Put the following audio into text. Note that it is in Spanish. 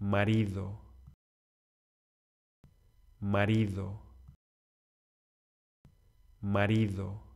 marido, marido, marido.